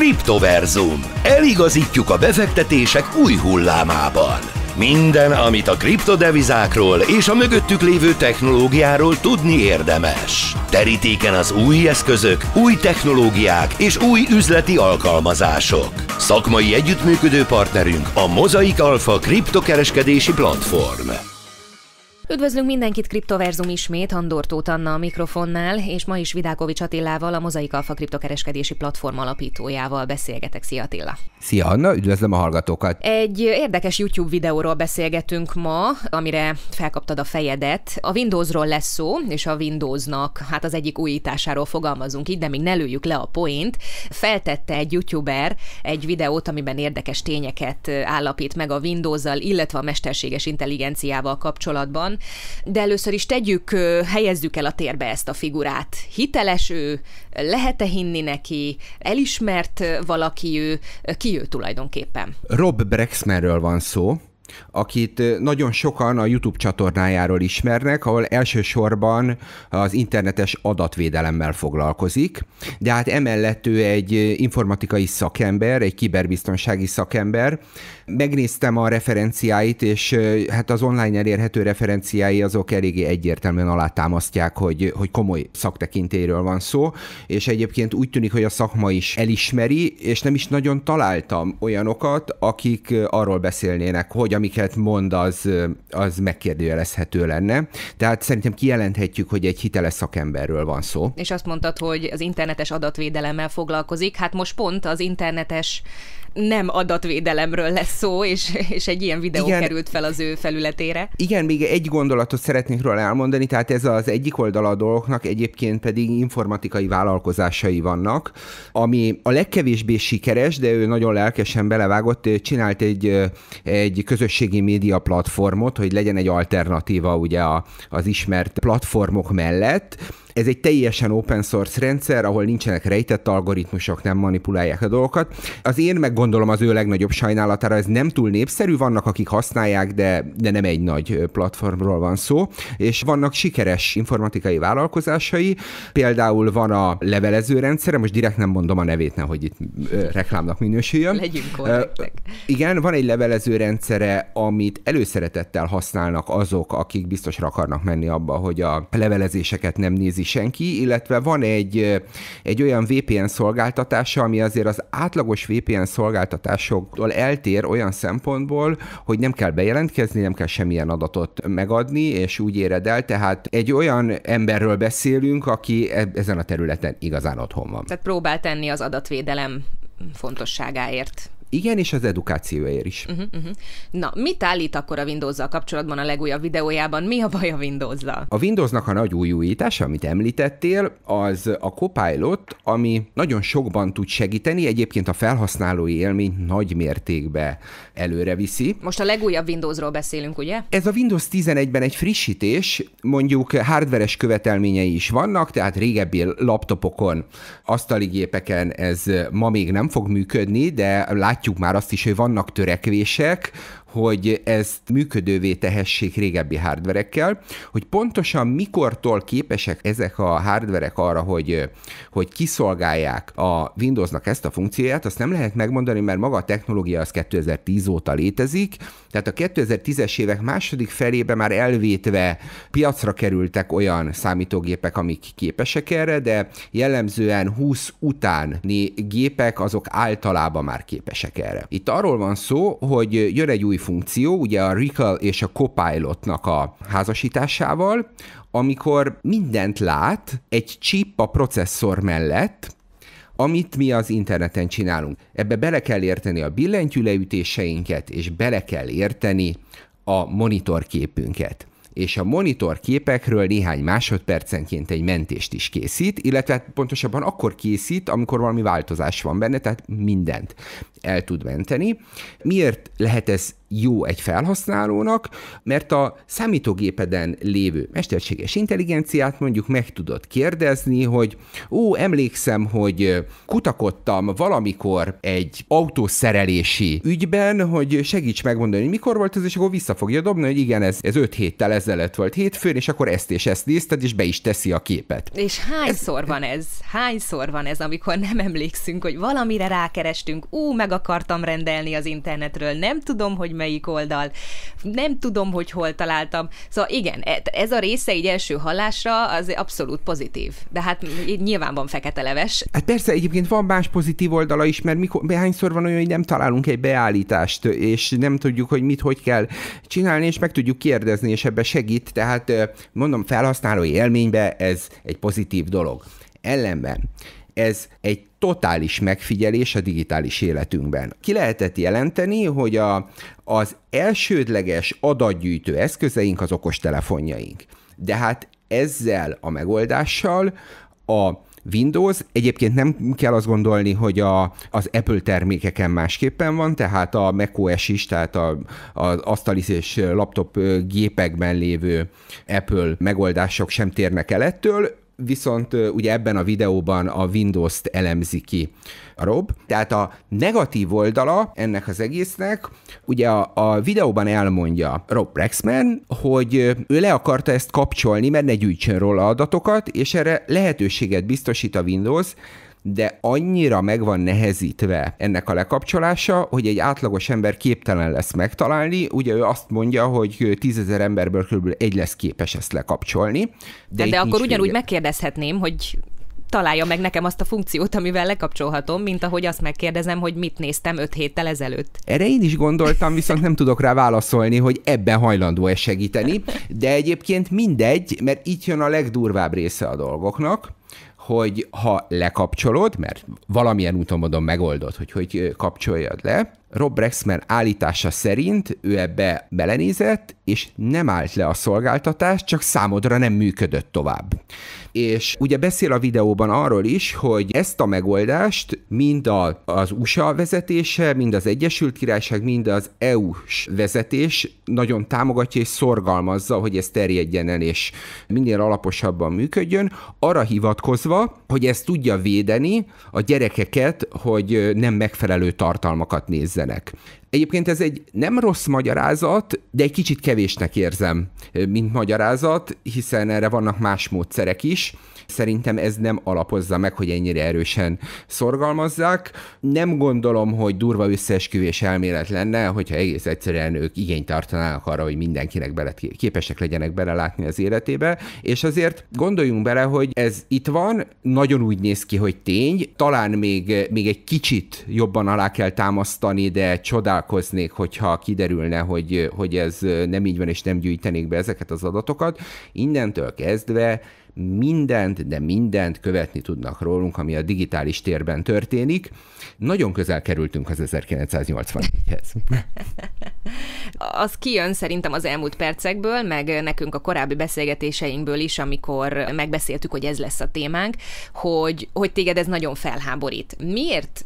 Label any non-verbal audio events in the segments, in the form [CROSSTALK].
Kriptoverzum. Eligazítjuk a befektetések új hullámában. Minden, amit a kriptodevizákról és a mögöttük lévő technológiáról tudni érdemes. Terítéken az új eszközök, új technológiák és új üzleti alkalmazások. Szakmai együttműködő partnerünk a Mozaik Alpha kriptokereskedési platform. Üdvözlünk mindenkit Kriptoverzum ismét, Andor Tóth Anna a mikrofonnál, és ma is Vidákovics Attilával, a Mozaik Alfa kriptokereskedési platform alapítójával beszélgetek. Szia Attila! Szia Anna, üdvözlöm a hallgatókat! Egy érdekes YouTube videóról beszélgetünk ma, amire felkaptad a fejedet. A Windowsról lesz szó, és a Windowsnak hát az egyik újításáról fogalmazunk így, de még ne lőjük le a point. Feltette egy YouTuber egy videót, amiben érdekes tényeket állapít meg a Windows-zal, illetve a mesterséges intelligenciával kapcsolatban de először is tegyük, helyezzük el a térbe ezt a figurát. Hiteles ő, lehet-e hinni neki, elismert valaki ő, ki ő tulajdonképpen? Rob Brexmerről van szó, akit nagyon sokan a YouTube csatornájáról ismernek, ahol elsősorban az internetes adatvédelemmel foglalkozik, de hát emellett ő egy informatikai szakember, egy kiberbiztonsági szakember, Megnéztem a referenciáit, és hát az online elérhető referenciái azok eléggé egyértelműen alátámasztják, hogy, hogy komoly szaktekintéről van szó, és egyébként úgy tűnik, hogy a szakma is elismeri, és nem is nagyon találtam olyanokat, akik arról beszélnének, hogy amiket mond, az, az megkérdőjelezhető lenne. Tehát szerintem kijelenthetjük, hogy egy hiteles szakemberről van szó. És azt mondtad, hogy az internetes adatvédelemmel foglalkozik. Hát most pont az internetes nem adatvédelemről lesz szó, és, és egy ilyen videó Igen, került fel az ő felületére. Igen, még egy gondolatot szeretnék róla elmondani, tehát ez az egyik oldala a dolgoknak, egyébként pedig informatikai vállalkozásai vannak, ami a legkevésbé sikeres, de ő nagyon lelkesen belevágott, csinált egy, egy közösségi média platformot, hogy legyen egy alternatíva ugye az ismert platformok mellett, ez egy teljesen open source rendszer, ahol nincsenek rejtett algoritmusok, nem manipulálják a dolgokat. Az én meg gondolom az ő legnagyobb sajnálatára ez nem túl népszerű, vannak akik használják, de, de nem egy nagy platformról van szó, és vannak sikeres informatikai vállalkozásai, például van a levelező rendszere, most direkt nem mondom a nevét, nehogy itt reklámnak minősüljön. Legyünk korrektek. Igen, van egy levelező rendszere, amit előszeretettel használnak azok, akik biztosra akarnak menni abba, hogy a levelezéseket nem nézik nézi senki, illetve van egy, egy olyan VPN szolgáltatása, ami azért az átlagos VPN szolgáltatásoktól eltér olyan szempontból, hogy nem kell bejelentkezni, nem kell semmilyen adatot megadni, és úgy éred el, tehát egy olyan emberről beszélünk, aki e-, ezen a területen igazán otthon van. Tehát próbál tenni az adatvédelem fontosságáért. Igen, és az edukációért is. Uh-huh, uh-huh. Na, mit állít akkor a windows kapcsolatban a legújabb videójában? Mi a baj a windows -zal? A Windowsnak a nagy újítása, amit említettél, az a Copilot, ami nagyon sokban tud segíteni, egyébként a felhasználói élmény nagy mértékben előre viszi. Most a legújabb Windowsról beszélünk, ugye? Ez a Windows 11-ben egy frissítés, mondjuk hardveres követelményei is vannak, tehát régebbi laptopokon, asztali gépeken ez ma még nem fog működni, de látjuk látjuk már azt is, hogy vannak törekvések, hogy ezt működővé tehessék régebbi hardverekkel, hogy pontosan mikortól képesek ezek a hardverek arra, hogy, hogy kiszolgálják a Windowsnak ezt a funkcióját, azt nem lehet megmondani, mert maga a technológia az 2010 óta létezik, tehát a 2010-es évek második felébe már elvétve piacra kerültek olyan számítógépek, amik képesek erre, de jellemzően 20 utáni gépek azok általában már képesek erre. Itt arról van szó, hogy jön egy új funkció, ugye a Recall és a Copilotnak a házasításával, amikor mindent lát egy chip a processzor mellett, amit mi az interneten csinálunk. Ebbe bele kell érteni a billentyűleütéseinket, és bele kell érteni a monitorképünket és a monitor képekről néhány másodpercenként egy mentést is készít, illetve hát pontosabban akkor készít, amikor valami változás van benne, tehát mindent el tud menteni. Miért lehet ez jó egy felhasználónak? Mert a számítógépeden lévő mesterséges intelligenciát mondjuk meg tudod kérdezni, hogy ó, emlékszem, hogy kutakodtam valamikor egy autószerelési ügyben, hogy segíts megmondani, hogy mikor volt ez, és akkor vissza fogja dobni, hogy igen, ez, ez öt héttel ezelőtt volt hétfőn, és akkor ezt és ezt nézted, és be is teszi a képet. És hányszor ez... van ez? Hányszor van ez, amikor nem emlékszünk, hogy valamire rákerestünk, ú, meg meg akartam rendelni az internetről, nem tudom, hogy melyik oldal, nem tudom, hogy hol találtam. Szóval igen, e, ez a része így első hallásra az abszolút pozitív. De hát nyilván van fekete leves. Hát persze, egyébként van más pozitív oldala is, mert mikor, hányszor van olyan, hogy nem találunk egy beállítást, és nem tudjuk, hogy mit, hogy kell csinálni, és meg tudjuk kérdezni, és ebbe segít. Tehát mondom, felhasználói élménybe ez egy pozitív dolog. Ellenben ez egy totális megfigyelés a digitális életünkben. Ki lehetett jelenteni, hogy a, az elsődleges adatgyűjtő eszközeink az okostelefonjaink. De hát ezzel a megoldással a Windows egyébként nem kell azt gondolni, hogy a, az Apple termékeken másképpen van, tehát a macOS is, tehát a, az asztalis és laptop gépekben lévő Apple megoldások sem térnek el ettől, viszont ugye ebben a videóban a Windows-t elemzi ki a Rob. Tehát a negatív oldala ennek az egésznek, ugye a, a videóban elmondja Rob Rexman, hogy ő le akarta ezt kapcsolni, mert ne gyűjtsön róla adatokat, és erre lehetőséget biztosít a Windows, de annyira meg van nehezítve ennek a lekapcsolása, hogy egy átlagos ember képtelen lesz megtalálni. Ugye ő azt mondja, hogy tízezer emberből kb. egy lesz képes ezt lekapcsolni. De, de, hát de akkor ugyanúgy vége. megkérdezhetném, hogy találja meg nekem azt a funkciót, amivel lekapcsolhatom, mint ahogy azt megkérdezem, hogy mit néztem öt héttel ezelőtt. Erre én is gondoltam, viszont nem tudok rá válaszolni, hogy ebben hajlandó-e segíteni, de egyébként mindegy, mert itt jön a legdurvább része a dolgoknak, hogy ha lekapcsolod, mert valamilyen úton módon megoldod, hogy hogy kapcsoljad le, Rob Rexman állítása szerint ő ebbe belenézett, és nem állt le a szolgáltatás, csak számodra nem működött tovább és ugye beszél a videóban arról is, hogy ezt a megoldást mind a, az USA vezetése, mind az Egyesült Királyság, mind az EU-s vezetés nagyon támogatja és szorgalmazza, hogy ez terjedjen el, és minél alaposabban működjön, arra hivatkozva, hogy ez tudja védeni a gyerekeket, hogy nem megfelelő tartalmakat nézzenek. Egyébként ez egy nem rossz magyarázat, de egy kicsit kevésnek érzem, mint magyarázat, hiszen erre vannak más módszerek is. Szerintem ez nem alapozza meg, hogy ennyire erősen szorgalmazzák. Nem gondolom, hogy durva összeesküvés elmélet lenne, hogyha egész egyszerűen ők igényt tartanának arra, hogy mindenkinek bele, képesek legyenek belelátni az életébe, és azért gondoljunk bele, hogy ez itt van, nagyon úgy néz ki, hogy tény, talán még, még egy kicsit jobban alá kell támasztani, de csodálatos csodálkoznék, hogyha kiderülne, hogy, hogy ez nem így van, és nem gyűjtenék be ezeket az adatokat. Innentől kezdve mindent, de mindent követni tudnak rólunk, ami a digitális térben történik. Nagyon közel kerültünk az 1984-hez. [LAUGHS] Az kijön szerintem az elmúlt percekből, meg nekünk a korábbi beszélgetéseinkből is, amikor megbeszéltük, hogy ez lesz a témánk, hogy, hogy téged ez nagyon felháborít. Miért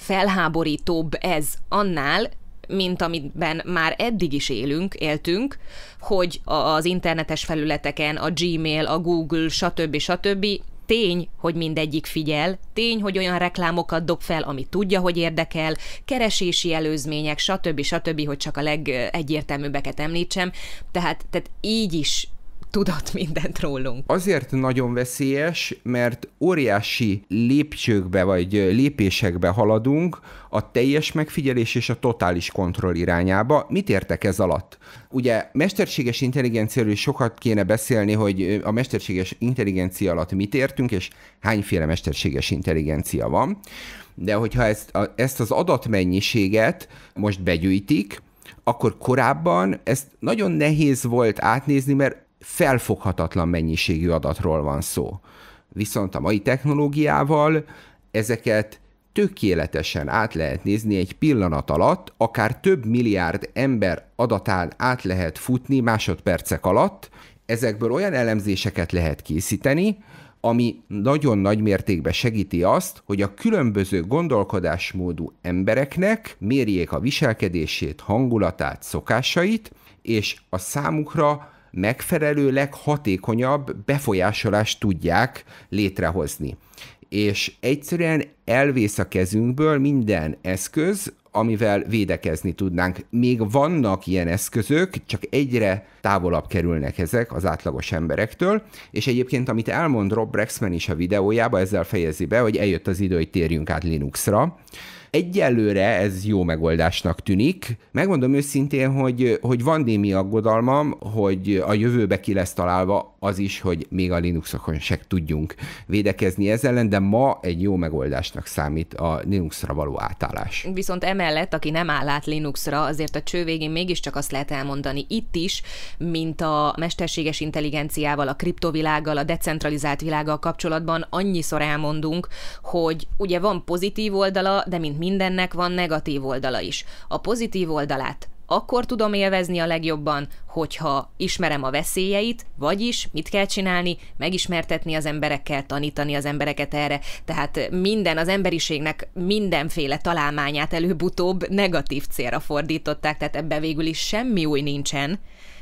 felháborítóbb ez annál, mint amiben már eddig is élünk, éltünk, hogy az internetes felületeken, a Gmail, a Google, stb. stb. Tény, hogy mindegyik figyel, tény, hogy olyan reklámokat dob fel, ami tudja, hogy érdekel, keresési előzmények, stb. stb., hogy csak a legegyértelműbbeket említsem. Tehát, tehát így is tudott mindent rólunk. Azért nagyon veszélyes, mert óriási lépcsőkbe vagy lépésekbe haladunk a teljes megfigyelés és a totális kontroll irányába. Mit értek ez alatt? Ugye mesterséges intelligenciáról is sokat kéne beszélni, hogy a mesterséges intelligencia alatt mit értünk, és hányféle mesterséges intelligencia van. De hogyha ezt, a, ezt az adatmennyiséget most begyűjtik, akkor korábban ezt nagyon nehéz volt átnézni, mert felfoghatatlan mennyiségű adatról van szó. Viszont a mai technológiával ezeket tökéletesen át lehet nézni egy pillanat alatt, akár több milliárd ember adatán át lehet futni másodpercek alatt, ezekből olyan elemzéseket lehet készíteni, ami nagyon nagy mértékben segíti azt, hogy a különböző gondolkodásmódú embereknek mérjék a viselkedését, hangulatát, szokásait, és a számukra megfelelő, leghatékonyabb befolyásolást tudják létrehozni. És egyszerűen elvész a kezünkből minden eszköz, amivel védekezni tudnánk. Még vannak ilyen eszközök, csak egyre távolabb kerülnek ezek az átlagos emberektől, és egyébként, amit elmond Rob Brexman is a videójában, ezzel fejezi be, hogy eljött az idő, hogy térjünk át Linuxra, Egyelőre ez jó megoldásnak tűnik. Megmondom őszintén, hogy, hogy van némi aggodalmam, hogy a jövőbe ki lesz találva az is, hogy még a Linuxokon se tudjunk védekezni ezzel ellen, de ma egy jó megoldásnak számít a Linuxra való átállás. Viszont emellett, aki nem áll át Linuxra, azért a cső végén mégiscsak azt lehet elmondani itt is, mint a mesterséges intelligenciával, a kriptovilággal, a decentralizált világgal kapcsolatban annyiszor elmondunk, hogy ugye van pozitív oldala, de mint mindennek van negatív oldala is. A pozitív oldalát akkor tudom élvezni a legjobban, hogyha ismerem a veszélyeit, vagyis mit kell csinálni, megismertetni az emberekkel, tanítani az embereket erre. Tehát minden az emberiségnek mindenféle találmányát előbb-utóbb negatív célra fordították, tehát ebben végül is semmi új nincsen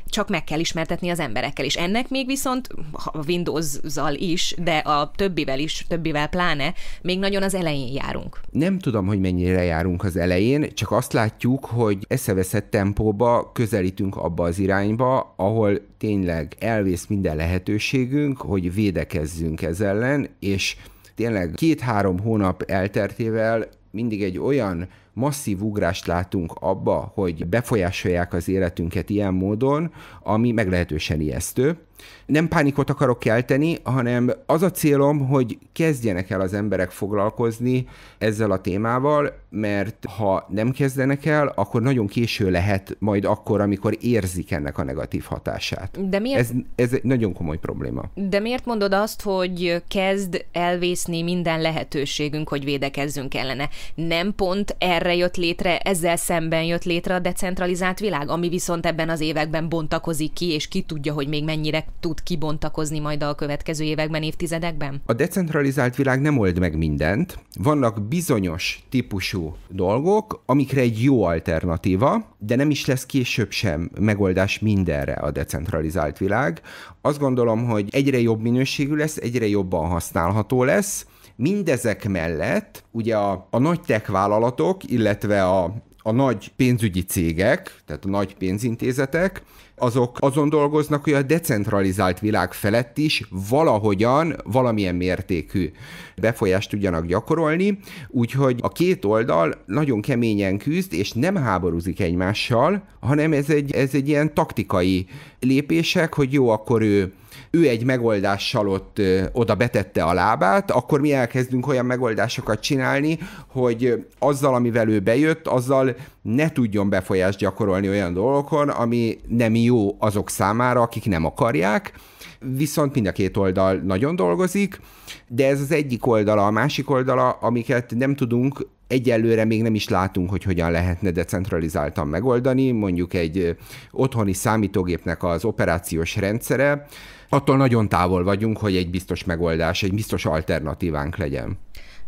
csak meg kell ismertetni az emberekkel. És ennek még viszont a Windows-zal is, de a többivel is, többivel pláne, még nagyon az elején járunk. Nem tudom, hogy mennyire járunk az elején, csak azt látjuk, hogy eszeveszett tempóba közelítünk abba az irányba, ahol tényleg elvész minden lehetőségünk, hogy védekezzünk ez ellen, és tényleg két-három hónap elteltével mindig egy olyan masszív ugrást látunk abba, hogy befolyásolják az életünket ilyen módon, ami meglehetősen ijesztő. Nem pánikot akarok kelteni, hanem az a célom, hogy kezdjenek el az emberek foglalkozni ezzel a témával, mert ha nem kezdenek el, akkor nagyon késő lehet majd akkor, amikor érzik ennek a negatív hatását. De miért... ez, ez egy nagyon komoly probléma. De miért mondod azt, hogy kezd elvészni minden lehetőségünk, hogy védekezzünk ellene? Nem pont erre erre jött létre, ezzel szemben jött létre a decentralizált világ, ami viszont ebben az években bontakozik ki, és ki tudja, hogy még mennyire tud kibontakozni majd a következő években, évtizedekben? A decentralizált világ nem old meg mindent. Vannak bizonyos típusú dolgok, amikre egy jó alternatíva, de nem is lesz később sem megoldás mindenre a decentralizált világ. Azt gondolom, hogy egyre jobb minőségű lesz, egyre jobban használható lesz, Mindezek mellett ugye a, a nagy tech vállalatok, illetve a, a nagy pénzügyi cégek, tehát a nagy pénzintézetek, azok azon dolgoznak, hogy a decentralizált világ felett is valahogyan, valamilyen mértékű befolyást tudjanak gyakorolni, úgyhogy a két oldal nagyon keményen küzd, és nem háborúzik egymással, hanem ez egy, ez egy ilyen taktikai lépések, hogy jó, akkor ő ő egy megoldással ott ö, oda betette a lábát, akkor mi elkezdünk olyan megoldásokat csinálni, hogy azzal, amivel ő bejött, azzal ne tudjon befolyást gyakorolni olyan dolgokon, ami nem jó azok számára, akik nem akarják, viszont mind a két oldal nagyon dolgozik, de ez az egyik oldala, a másik oldala, amiket nem tudunk egyelőre még nem is látunk, hogy hogyan lehetne decentralizáltan megoldani, mondjuk egy otthoni számítógépnek az operációs rendszere, attól nagyon távol vagyunk, hogy egy biztos megoldás, egy biztos alternatívánk legyen.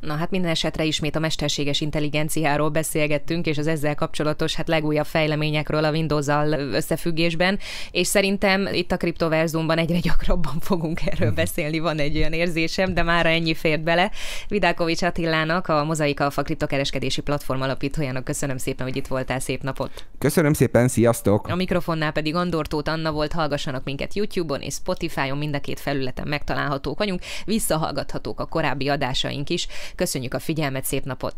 Na hát minden esetre ismét a mesterséges intelligenciáról beszélgettünk, és az ezzel kapcsolatos hát legújabb fejleményekről a Windows-al összefüggésben, és szerintem itt a kriptoverzumban egyre gyakrabban fogunk erről beszélni, van egy olyan érzésem, de már ennyi fért bele. Vidákovics Attilának, a Mozaik Alfa kriptokereskedési platform alapítójának köszönöm szépen, hogy itt voltál, szép napot! Köszönöm szépen, sziasztok! A mikrofonnál pedig Andor Tóth Anna volt, hallgassanak minket YouTube-on és Spotify-on, mind a két felületen megtalálhatók vagyunk, visszahallgathatók a korábbi adásaink is, Köszönjük a figyelmet, szép napot!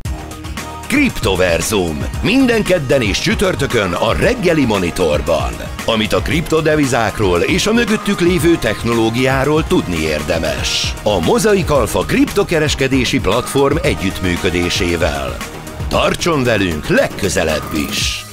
Kriptoverzum. Minden kedden és csütörtökön a reggeli monitorban. Amit a kriptodevizákról és a mögöttük lévő technológiáról tudni érdemes. A Mozaik Alfa kriptokereskedési platform együttműködésével. Tartson velünk legközelebb is!